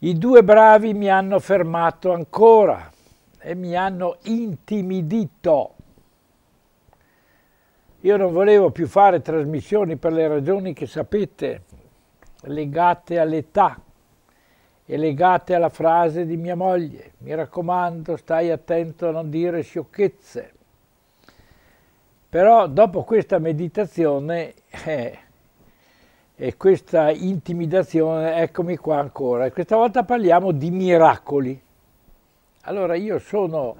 I due bravi mi hanno fermato ancora e mi hanno intimidito. Io non volevo più fare trasmissioni per le ragioni che sapete, legate all'età e legate alla frase di mia moglie. Mi raccomando, stai attento a non dire sciocchezze. Però dopo questa meditazione... Eh, e questa intimidazione, eccomi qua ancora. questa volta parliamo di miracoli. Allora io sono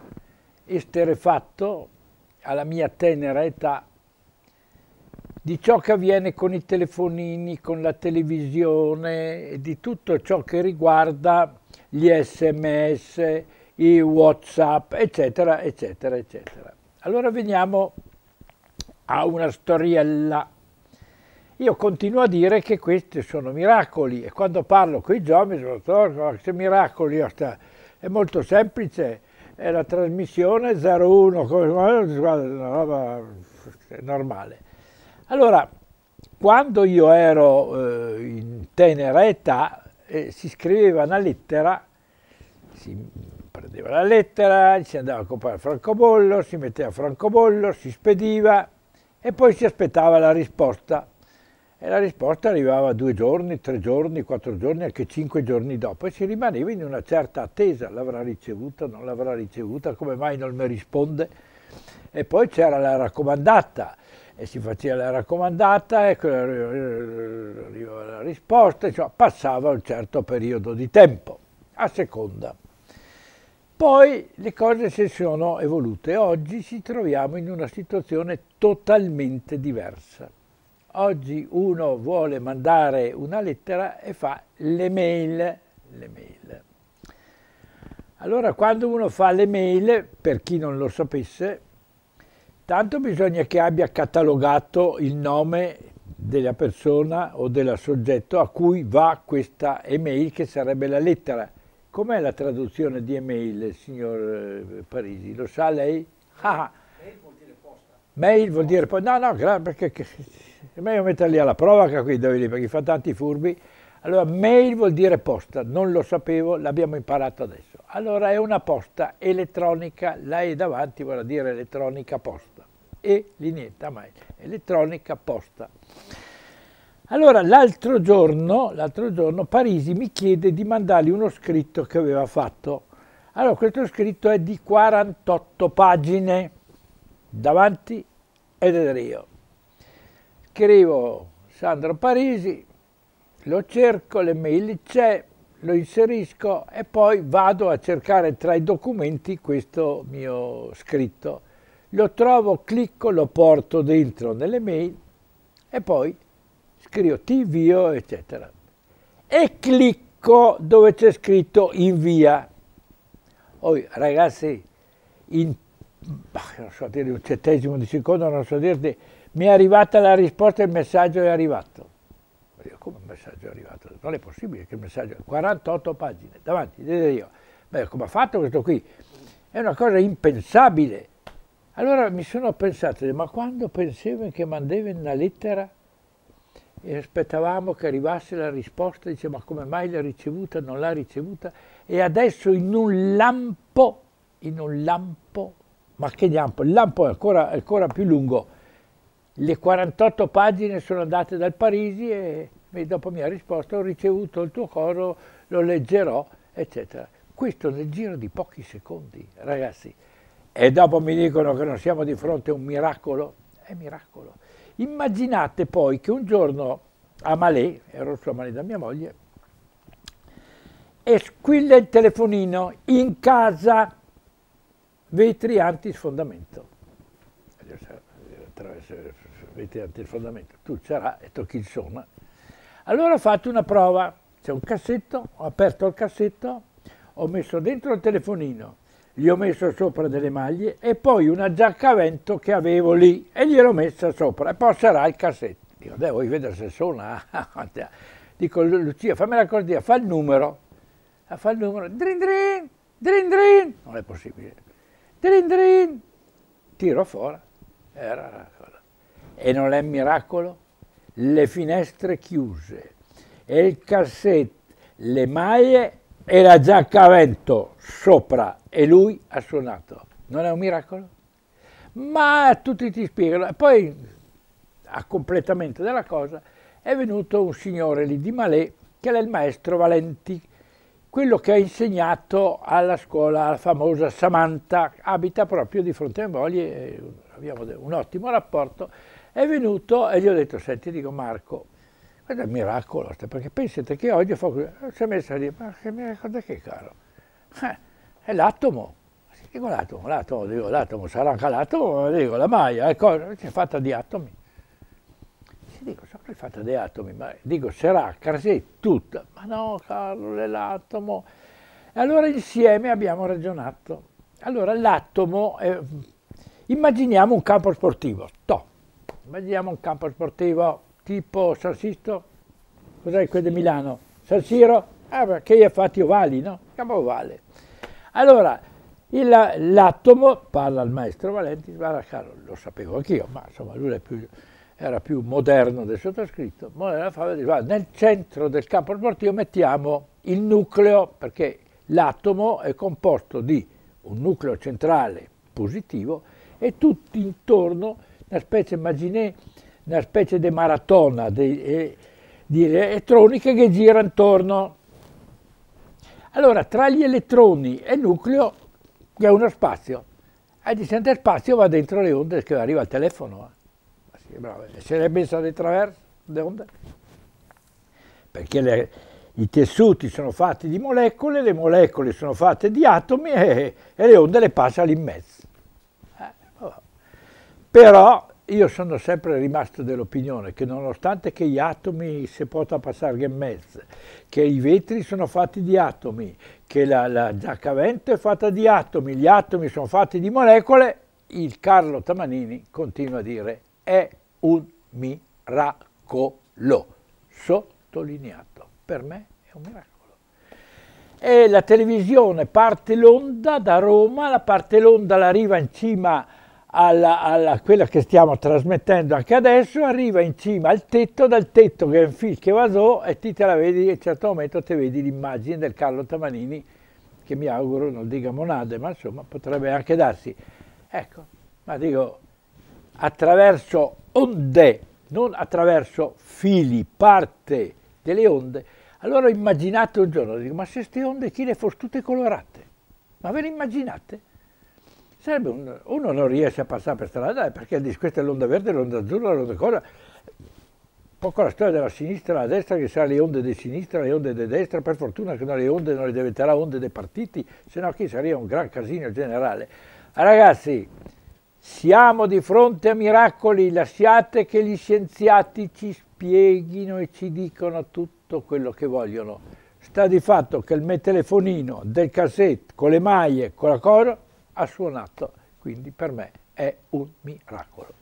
esterefatto alla mia tenera età di ciò che avviene con i telefonini, con la televisione, di tutto ciò che riguarda gli sms, i whatsapp, eccetera, eccetera, eccetera. Allora veniamo a una storiella io continuo a dire che questi sono miracoli e quando parlo con i giovani sono che miracoli è molto semplice, è la trasmissione 01, una roba normale. Allora, quando io ero eh, in tenera età eh, si scriveva una lettera, si prendeva la lettera, si andava a comprare il francobollo, si metteva il francobollo, si spediva e poi si aspettava la risposta. E la risposta arrivava due giorni, tre giorni, quattro giorni, anche cinque giorni dopo e si rimaneva in una certa attesa, l'avrà ricevuta, non l'avrà ricevuta, come mai non mi risponde? E poi c'era la raccomandata e si faceva la raccomandata e ecco, eh, arrivava la risposta, cioè passava un certo periodo di tempo, a seconda. Poi le cose si sono evolute, oggi ci troviamo in una situazione totalmente diversa Oggi uno vuole mandare una lettera e fa le mail. Le mail. Allora quando uno fa le mail, per chi non lo sapesse, tanto bisogna che abbia catalogato il nome della persona o del soggetto a cui va questa email che sarebbe la lettera. Com'è la traduzione di email, signor eh, Parisi? Lo sa lei? Ah. ah mail vuol dire poi no, no, perché è meglio metterli alla prova che qui devi lì, perché fa tanti furbi. Allora, mail vuol dire posta, non lo sapevo, l'abbiamo imparato adesso. Allora è una posta elettronica, la E davanti vuole dire elettronica posta. E lineetta mail, elettronica posta. Allora, l'altro giorno, l'altro giorno, Parisi mi chiede di mandargli uno scritto che aveva fatto. Allora, questo scritto è di 48 pagine davanti ed ed io. Scrivo Sandro Parisi, lo cerco, le mail c'è, lo inserisco e poi vado a cercare tra i documenti questo mio scritto. Lo trovo, clicco, lo porto dentro nelle mail e poi scrivo ti invio, eccetera. E clicco dove c'è scritto invia. Oh, ragazzi, in non so dire, un centesimo di secondo, non so dirti, mi è arrivata la risposta, il messaggio è arrivato. Io, come il messaggio è arrivato? Non è possibile che il messaggio... 48 pagine, davanti, vedo io. Beh, come ha fatto questo qui? È una cosa impensabile. Allora mi sono pensato, ma quando pensavo che mandava una lettera e aspettavamo che arrivasse la risposta, dice ma come mai l'ha ricevuta, non l'ha ricevuta, e adesso in un lampo, in un lampo ma che lampo, il lampo è ancora, ancora più lungo. Le 48 pagine sono andate dal Parisi e, e dopo mi ha risposto ho ricevuto il tuo coro, lo leggerò, eccetera. Questo nel giro di pochi secondi, ragazzi. E dopo mi dicono che non siamo di fronte a un miracolo. È miracolo. Immaginate poi che un giorno a Malè, ero su Malè da mia moglie, e squilla il telefonino in casa vetri anti sfondamento. Attraverso vetri sfondamento, tu c'era e tocchi il sonno. Allora ho fatto una prova, c'è un cassetto, ho aperto il cassetto, ho messo dentro il telefonino, gli ho messo sopra delle maglie e poi una giacca a vento che avevo lì e gliel'ho messa sopra e poi sarà il cassetto. Dico, dai, voglio vedere se suona. Dico, Lucia, fammi la cordia, fa il numero. Fa il numero, drin drin, drin drin. Non è possibile Drin trin! Tiro fuori. Era Rasola. E non è un miracolo? Le finestre chiuse e il cassetto, le maglie e la giacca a vento sopra e lui ha suonato. Non è un miracolo? Ma tutti ti spiegano. E poi, a completamento della cosa, è venuto un signore lì di Malè, che era il maestro Valenti, quello che ha insegnato alla scuola, la famosa Samantha, abita proprio di fronte a moglie, abbiamo un ottimo rapporto, è venuto e gli ho detto, senti, dico Marco, questo è un miracolo, perché pensate che oggi fa così, si è messa lì, ma che miracolo da che caro? Eh, è l'atomo, dico l'atomo, l'atomo, dico l'atomo, sarà anche l'atomo, dico la maglia, è, cosa, ecco, è fatta di atomi dice, dico, sono fatto di atomi, ma dico, sarà Carsetti tutta. Ma no, Carlo, l'atomo. E allora insieme abbiamo ragionato. Allora l'atomo, eh, immaginiamo un campo sportivo, to. Immaginiamo un campo sportivo tipo San Sisto, cos'è quello di Milano? San Siro, eh, che ha fatti ovali, no? Campo ovale. Allora, l'atomo, parla il maestro Valenti, guarda Carlo, lo sapevo anch'io, ma insomma lui è più era più moderno del sottoscritto, Morena Fabio diceva nel centro del campo sportivo mettiamo il nucleo, perché l'atomo è composto di un nucleo centrale positivo e tutto intorno una specie, immaginè, una specie di maratona di, eh, di elettroniche che gira intorno. Allora, tra gli elettroni e il nucleo c'è uno spazio, e di sempre spazio va dentro le onde che arriva il telefono. Eh se l'è messa di traverso, de onde? Perché le, i tessuti sono fatti di molecole, le molecole sono fatte di atomi e, e le onde le passa lì in mezzo. Eh, oh. Però io sono sempre rimasto dell'opinione che nonostante che gli atomi si possano passare in mezzo, che i vetri sono fatti di atomi, che la, la giacca vento è fatta di atomi, gli atomi sono fatti di molecole, il Carlo Tamanini continua a dire è un miracolo, sottolineato, per me è un miracolo. E la televisione parte l'onda da Roma, la parte l'onda la arriva in cima alla, alla, quella che stiamo trasmettendo anche adesso, arriva in cima al tetto, dal tetto che è un fil che vasò e ti te la vedi, a un certo momento ti vedi l'immagine del Carlo Tamanini, che mi auguro non dica monade, ma insomma potrebbe anche darsi. Ecco, ma dico, attraverso onde, non attraverso fili, parte delle onde, allora ho immaginato un giorno, dico, ma se queste onde chi le fosse tutte colorate? Ma ve le immaginate? Sarebbe un, uno non riesce a passare per strada perché dice questa è l'onda verde, l'onda azzurra, l'onda cosa. Poco la storia della sinistra e della destra che sarà le onde di sinistra, le onde di destra, per fortuna che non le onde non le diventerà onde dei partiti, se no qui sarebbe un gran casino generale. Ragazzi, siamo di fronte a miracoli, lasciate che gli scienziati ci spieghino e ci dicano tutto quello che vogliono. Sta di fatto che il mio telefonino del cassette con le maglie, con la coro, ha suonato, quindi per me è un miracolo.